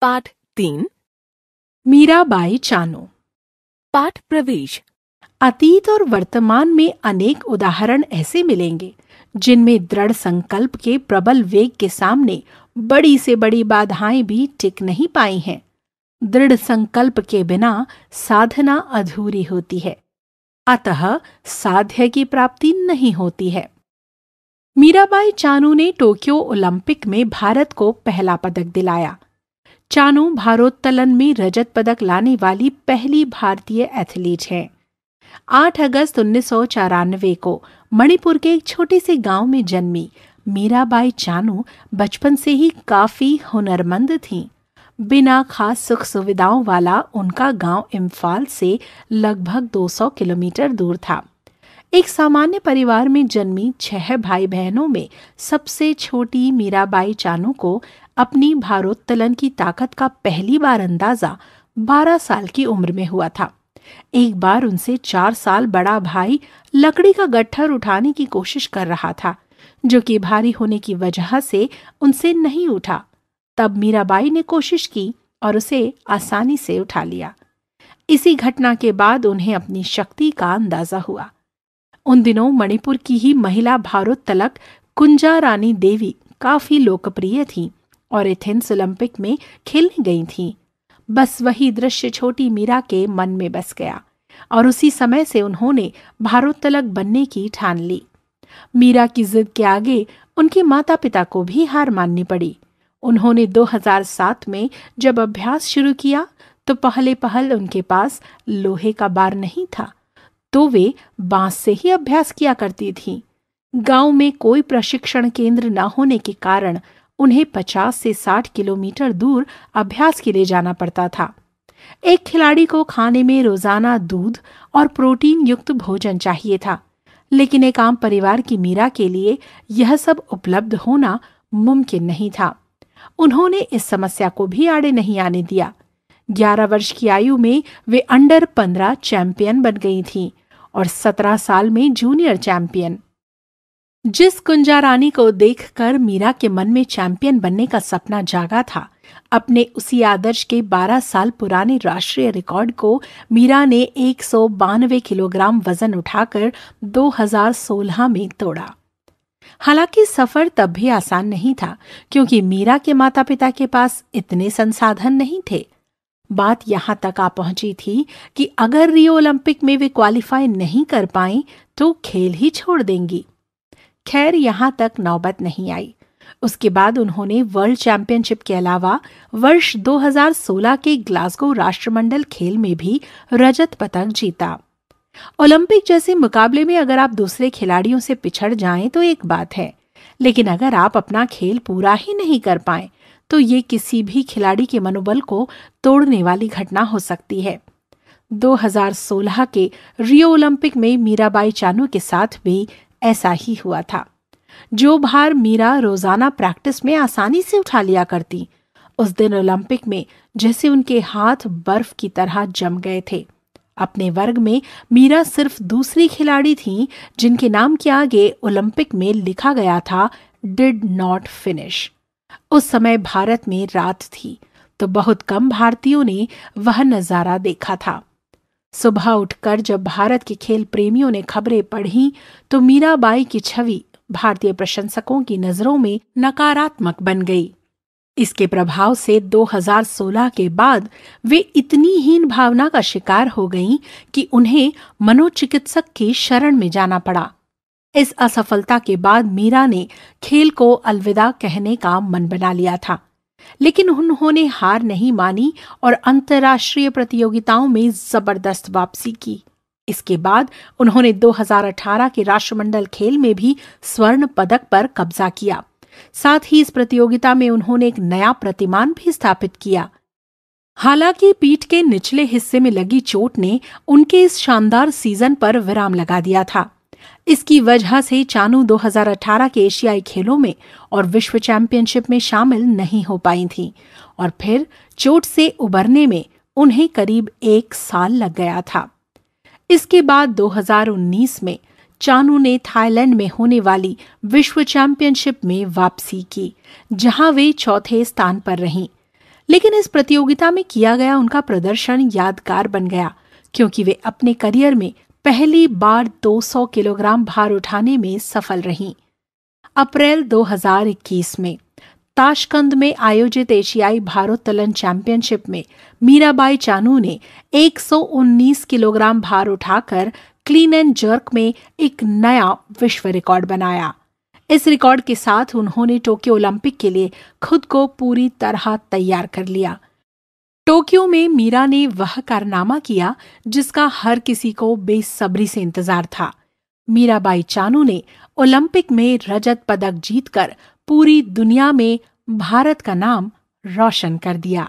पाठ तीन मीराबाई चानो पाठ प्रवेश अतीत और वर्तमान में अनेक उदाहरण ऐसे मिलेंगे जिनमें दृढ़ संकल्प के प्रबल वेग के सामने बड़ी से बड़ी बाधाएं भी टिक नहीं पाई हैं दृढ़ संकल्प के बिना साधना अधूरी होती है अतः साध्य की प्राप्ति नहीं होती है मीराबाई चानू ने टोक्यो ओलंपिक में भारत को पहला पदक दिलाया चानू भारोत्तोलन में रजत पदक लाने वाली पहली भारतीय एथलीट हैं 8 अगस्त उन्नीस को मणिपुर के एक छोटे से गांव में जन्मी मीराबाई चानू बचपन से ही काफी हुनरमंद थीं बिना खास सुख सुविधाओं वाला उनका गांव इम्फाल से लगभग 200 किलोमीटर दूर था एक सामान्य परिवार में जन्मी छह भाई बहनों में सबसे छोटी मीराबाई चानू को अपनी भारोत्तोलन की ताकत का पहली बार अंदाजा 12 साल की उम्र में हुआ था एक बार उनसे चार साल बड़ा भाई लकड़ी का गट्ठर उठाने की कोशिश कर रहा था जो कि भारी होने की वजह से उनसे नहीं उठा तब मीराबाई ने कोशिश की और उसे आसानी से उठा लिया इसी घटना के बाद उन्हें अपनी शक्ति का अंदाजा हुआ उन दिनों मणिपुर की ही महिला भारोत्तलक कुंजा रानी देवी काफ़ी लोकप्रिय थी और एथेंस ओलंपिक में खेलने गई थी बस वही दृश्य छोटी मीरा के मन में बस गया और उसी समय से उन्होंने भारोत्तलक बनने की ठान ली मीरा की जिद के आगे उनके माता पिता को भी हार माननी पड़ी उन्होंने 2007 में जब अभ्यास शुरू किया तो पहले पहल उनके पास लोहे का बार नहीं था तो वे बांस से ही अभ्यास किया करती थीं। गांव में कोई प्रशिक्षण केंद्र न होने के कारण उन्हें 50 से 60 किलोमीटर दूर अभ्यास के लिए जाना पड़ता था एक खिलाड़ी को खाने में रोजाना दूध और प्रोटीन युक्त भोजन चाहिए था लेकिन एक आम परिवार की मीरा के लिए यह सब उपलब्ध होना मुमकिन नहीं था उन्होंने इस समस्या को भी आड़े नहीं आने दिया 11 वर्ष की आयु में वे अंडर 15 चैंपियन बन गई थी और 17 साल में जूनियर चैंपियन जिस कुंजा रानी को देखकर मीरा के मन में चैंपियन बनने का सपना जागा था अपने उसी आदर्श के 12 साल पुराने राष्ट्रीय रिकॉर्ड को मीरा ने एक किलोग्राम वजन उठाकर 2016 में तोड़ा हालांकि सफर तब भी आसान नहीं था क्योंकि मीरा के माता पिता के पास इतने संसाधन नहीं थे बात यहां तक आ पहुंची थी कि अगर रियो ओलंपिक में वे क्वालिफाई नहीं कर पाए तो खेल ही छोड़ देंगी खैर यहां तक नौबत नहीं आई उसके बाद उन्होंने वर्ल्ड चैंपियनशिप के अलावा वर्ष 2016 के ग्लासगो राष्ट्रमंडल खेल में भी रजत पदक जीता ओलंपिक जैसे मुकाबले में अगर आप दूसरे खिलाड़ियों से पिछड़ जाएं तो एक बात है लेकिन अगर आप अपना खेल पूरा ही नहीं कर पाए तो ये किसी भी खिलाड़ी के मनोबल को तोड़ने वाली घटना हो सकती है 2016 के रियो ओलंपिक में मीराबाई चानू के साथ भी ऐसा ही हुआ था जो भार मीरा रोजाना प्रैक्टिस में आसानी से उठा लिया करती उस दिन ओलंपिक में जैसे उनके हाथ बर्फ की तरह जम गए थे अपने वर्ग में मीरा सिर्फ दूसरी खिलाड़ी थी जिनके नाम के आगे ओलंपिक में लिखा गया था डिड नॉट फिनिश उस समय भारत में रात थी तो बहुत कम भारतीयों ने वह नज़ारा देखा था सुबह उठकर जब भारत के खेल प्रेमियों ने खबरें पढ़ी तो मीराबाई की छवि भारतीय प्रशंसकों की नज़रों में नकारात्मक बन गई इसके प्रभाव से 2016 के बाद वे इतनी हीन भावना का शिकार हो गईं कि उन्हें मनोचिकित्सक के शरण में जाना पड़ा इस असफलता के बाद मीरा ने खेल को अलविदा कहने का मन बना लिया था लेकिन उन्होंने हार नहीं मानी और अंतर्राष्ट्रीय प्रतियोगिताओं में जबरदस्त वापसी की इसके बाद उन्होंने 2018 के राष्ट्रमंडल खेल में भी स्वर्ण पदक पर कब्जा किया साथ ही इस प्रतियोगिता में उन्होंने एक नया प्रतिमान भी स्थापित किया हालांकि पीठ के निचले हिस्से में लगी चोट ने उनके इस शानदार सीजन पर विराम लगा दिया था इसकी वजह से चानू 2018 के एशियाई खेलों में और विश्व चैंपियनशिप में शामिल नहीं हो पाई थी और फिर चोट से उबरने में उन्हें करीब एक साल लग गया था इसके बाद 2019 में चानू ने थाईलैंड में होने वाली विश्व चैंपियनशिप में वापसी की जहां वे चौथे स्थान पर रहीं लेकिन इस प्रतियोगिता में किया गया उनका प्रदर्शन यादगार बन गया क्योंकि वे अपने करियर में पहली बार 200 किलोग्राम भार उठाने में सफल रहीं अप्रैल 2021 में ताशकंद में आयोजित एशियाई भारोत्तोलन चैंपियनशिप में मीराबाई चानू ने 119 किलोग्राम भार उठाकर क्लीन एंड जर्क में एक नया विश्व रिकॉर्ड बनाया इस रिकॉर्ड के साथ उन्होंने टोक्यो ओलंपिक के लिए खुद को पूरी तरह तैयार कर लिया टोक्यो में मीरा ने वह कारनामा किया जिसका हर किसी को बेसब्री से इंतजार था मीराबाई चानू ने ओलंपिक में रजत पदक जीतकर पूरी दुनिया में भारत का नाम रोशन कर दिया